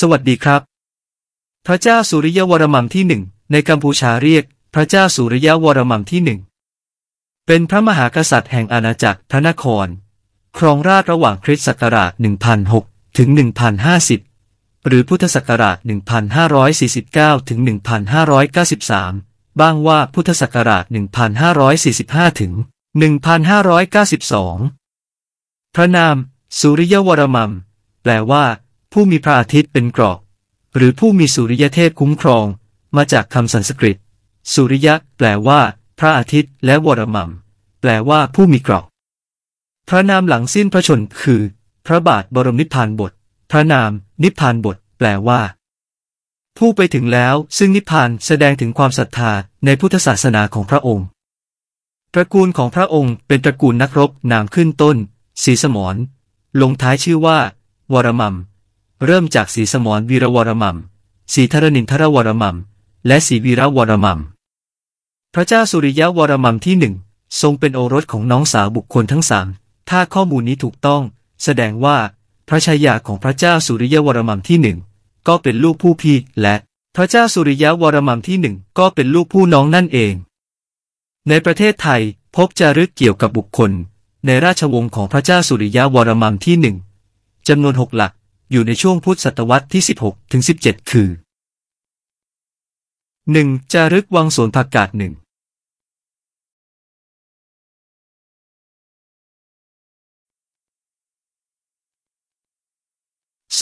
สวัสดีครับ พระเจ้าสุริยวรมังที่หนึ่งในกัมพูชาเรียก พระเจ้าสุริยวรมังที่หนึ่งเป็นพระมหากษัตริย์แห่งอาณาจักรธนคร ครองราชระหว่างคริสต์ศักราช1006ถึง1050 หรือพุทธศักราช1549ถึง1593 บ้างว่าพุทธศักราช1545ถึง1592 พระนาม สุริยวรมัมแปลว่าผู้มีพระอาทิตย์เป็นกรอก หรือผู้มีสุริยเทพคุ้มครอง มาจากคำสันสกฤตสุริยะแปลว่า พระอาทิตย์และวรมัมแปลว่าผู้มีกรอก พระนามหลังสิ้นพระชนคือ พระบาทบรมนิพพานบทพระนาม นิพพานบทแปลว่า ผู้ไปถึงแล้วซึ่งนิพพานแสดงถึงความศรัทธาในพุทธศาสนาของพระองค์ ตระกูลของพระองค์ เป็นตระกูลนักรบนามขึ้นต้นสีสมรลงท้ายชื่อว่า วรมัมเริ่มจากสีสมรวีรวรมัมสีธรณินทรวรมัมและสีวีรวรมัมพระเจ้าสุริยะวรมัมที่หนึ่งทรงเป็นโอรสของน้องสาวบุคคลทั้งสามถ้าข้อมูลนี้ถูกต้อง แสดงว่าพระชายาของพระเจ้าสุริยวรมัมที่หนึ่งก็เป็นลูกผู้พี่ และพระเจ้าสุริยะวรมัมที่หนึ่งก็เป็นลูกผู้น้องนั่นเอง ในประเทศไทยพบจารึกเกี่ยวกับบุคคล ในราชวงศ์ของพระเจ้าสุริยะวรมัมที่หนึ่งจำนวนหกหลักอยู่ในช่วงพุทธศตวรรษที่ 16 ถึง 17 คือ 1. จารึกวังสวนผักกาดหนึ่ง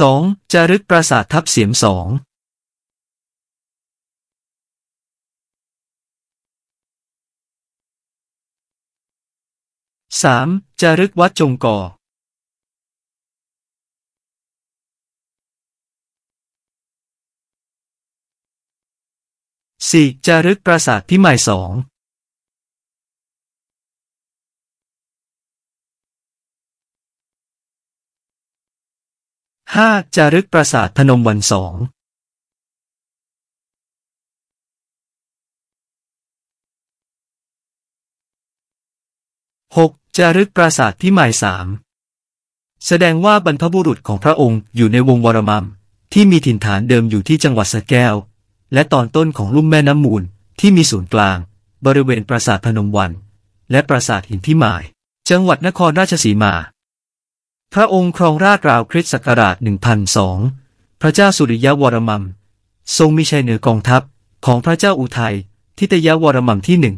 สองจารึกปราสาททับเสียมสองสามจารึกวัดจงก่อสี่จารึกปราสาทพิมายสองห้าจารึกปราสาทพนมวันสองหกจารึกปราสาทพิมายสามแสดงว่าบรรพบุรุษของพระองค์อยู่ในวงวรมัมที่มีถิ่นฐานเดิมอยู่ที่จังหวัดสะแก้วและตอนต้นของลุ่มแม่น้ำมูลที่มีศูนย์กลาง บริเวณปราสาทพนมวันและปราสาทหินพิมาย จังหวัดนครราชสีมา พระองค์ครองราชราวคริสต์ศักราช1002พระเจ้าสุริยวรมัมทรงมีชัยเหนือกองทัพของพระเจ้าอุทัย ทิตยวรมัมที่หนึ่ง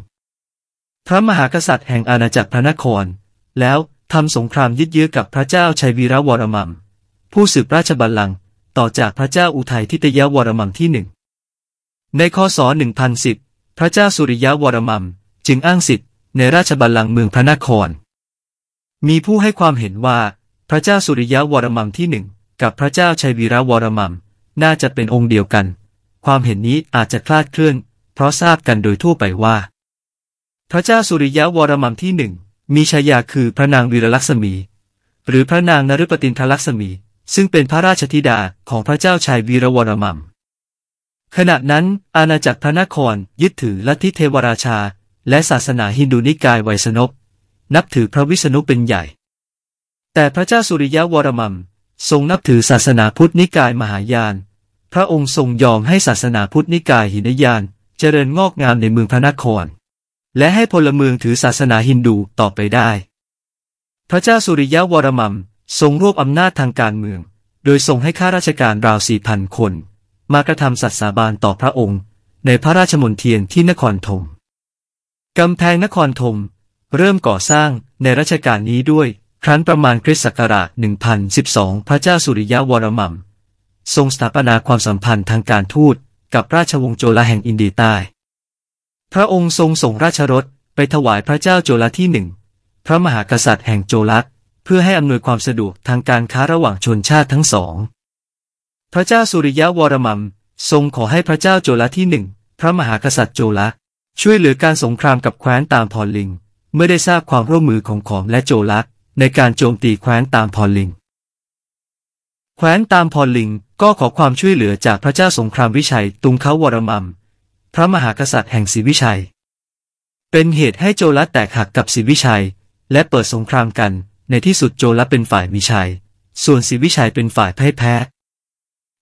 พระมหากษัตริย์แห่งอาณาจักรพระนคร แล้วทำสงครามยึดเยื้อกับพระเจ้าชัยวีรวรมัมผู้สืบราชบัลลังก์ต่อจากพระเจ้าอุทัยทิตยวรมัมที่หนึ่งในคศ1010 พระเจ้าสุริยะวรมัมจึงอ้างสิทธิ์ในราชบัลลังก์เมืองพระนคร มีผู้ให้ความเห็นว่าพระเจ้าสุริยะวรมัมที่หนึ่งกับพระเจ้าชัยวีระวรมัมน่าจะเป็นองค์เดียวกัน ความเห็นนี้อาจจะคลาดเคลื่อน เพราะทราบกันโดยทั่วไปว่า พระเจ้าสุริยะวรมัมที่หนึ่งมีฉายาคือพระนางวีรลักษมี หรือพระนางนรุปตินทลักษมี ซึ่งเป็นพระราชธิดาของพระเจ้าชัยวีรวรมัมขณะนั้นอาณาจักรพระนครยึดถือลัทธิเทวราชาและศาสนาฮินดูนิกายไวยสนบนับถือพระวิษณุเป็นใหญ่ แต่พระเจ้าสุริยะวรมัมทรงนับถือศาสนาพุทธนิกายมหายาน พระองค์ทรงยอมให้ศาสนาพุทธนิกายหินยาน เจริญงอกงามในเมืองพระนคร และให้พลเมืองถือศาสนาฮินดูต่อไปได้ พระเจ้าสุริยะวรมัมทรงรวบอำนาจทางการเมือง โดยทรงให้ข้าราชการราวสี่พันคนมากระทำสัตยสาบานต่อพระองค์ ในพระราชมณฑียนที่นครธมกำแพงนครธมเริ่มก่อสร้างในรัชกาลนี้ด้วยครั้นประมาณคริสต์ศักราช 1012 พระเจ้าสุริยะวรมัมทรงสถาปนาความสัมพันธ์ทางการทูตกับราชวงศ์โจลาแห่งอินเดียใต้ พระองค์ทรงส่งราชรถไปถวายพระเจ้าโจลาที่หนึ่งพระมหากษัตริย์แห่งโจลักเพื่อให้อำนวยความสะดวกทางการค้าระหว่างชนชาติทั้งสองพระเจ้าสุริยะวรมังทรงขอให้พระเจ้าโจลที่หนึ่งพระมหากษัตริย์โจลช่วยเหลือการสงครามกับแคว้นตามพอลิงเมื่อได้ทราบความร่วมมือของขอมและโจลในการโจมตีแคว้นตามพอลิงแคว้นตามพอลิงก็ ขอความช่วยเหลือจากพระเจ้าสงครามวิชัยตุงเขาวรมัมพระมหากษัตริย์แห่งศรีวิชัย เป็นเหตุให้โจลแตกหักกับศรีวิชัย และเปิดสงครามกัน ในที่สุดโจลเป็นฝ่ายวิชัย ส่วนศรีวิชัยเป็นฝ่ายแพ้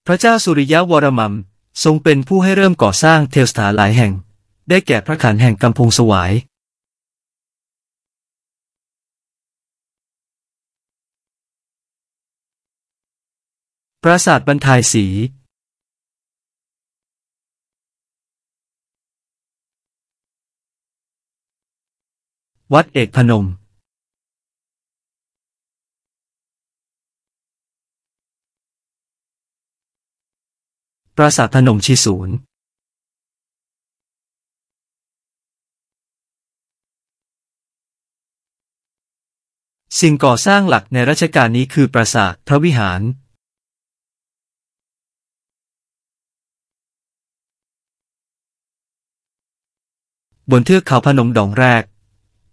พระเจ้าสุริยะวรมัมทรงเป็นผู้ให้เริ่มก่อสร้างเทวสถานหลายแห่ง ได้แก่ พระขันแห่งกำพงสวายปราสาทบรรทายสี วัดเอกพนมปราสาทพนมชีศูนย์ สิ่งก่อสร้างหลักในรัชกาลนี้คือปราสาทพระวิหาร บนเทือกเขาพนมดองแรก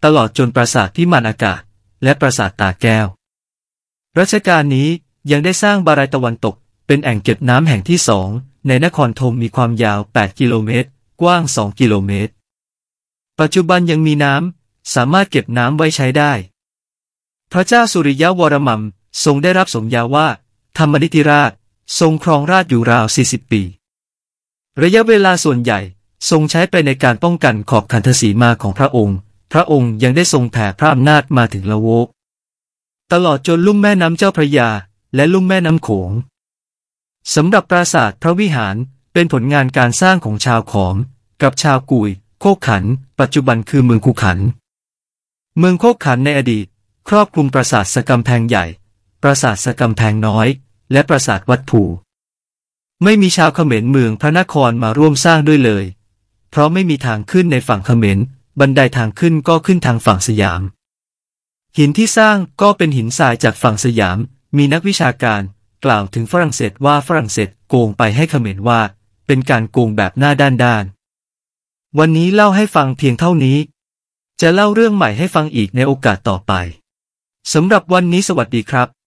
ตลอดจนปราสาทพิมานอากาศ และปราสาทตาแก้ว รัชกาลนี้ยังได้สร้างบารายตะวันตก เป็นแอ่งเก็บน้ำแห่งที่สองในนครธมมีความยาว 8 กิโลเมตร กว้าง 2 กิโลเมตร ปัจจุบันยังมีน้ำ สามารถเก็บน้ำไว้ใช้ได้ พระเจ้าสุริยวรมัมทรงได้รับสมญาว่า ธรรมนิติราชทรงครองราชอยู่ราว 40 ปี ระยะเวลาส่วนใหญ่ทรงใช้ไปในการป้องกันขอบขันธสีมาของพระองค์ พระองค์ยังได้ทรงแผ่พระอำนาจมาถึงละโวกตลอดจนลุ่มแม่น้ำเจ้าพระยา และลุ่มแม่น้ำโขงสำหรับปราสาทพระวิหารเป็นผลงานการสร้างของชาวขอมกับชาวกุยโคกขัน ปัจจุบันคือเมืองคูขัน เมืองโคกขันในอดีต ครอบคลุมปราสาทสกำแพงใหญ่ ปราสาทสกำแพงน้อย และปราสาท วัดผู ไม่มีชาวเขมรเมืองพระนครมาร่วมสร้างด้วยเลย เพราะไม่มีทางขึ้นในฝั่งเขมรบันไดทางขึ้นก็ขึ้นทางฝั่งสยาม หินที่สร้างก็เป็นหินทรายจากฝั่งสยาม มีนักวิชาการกล่าวถึงฝรั่งเศสว่าฝรั่งเศสโกงไปให้เขมรว่า เป็นการโกงแบบหน้าด้านด้าน วันนี้เล่าให้ฟังเพียงเท่านี้ จะเล่าเรื่องใหม่ให้ฟังอีกในโอกาสต่อไปสำหรับวันนี้สวัสดีครับ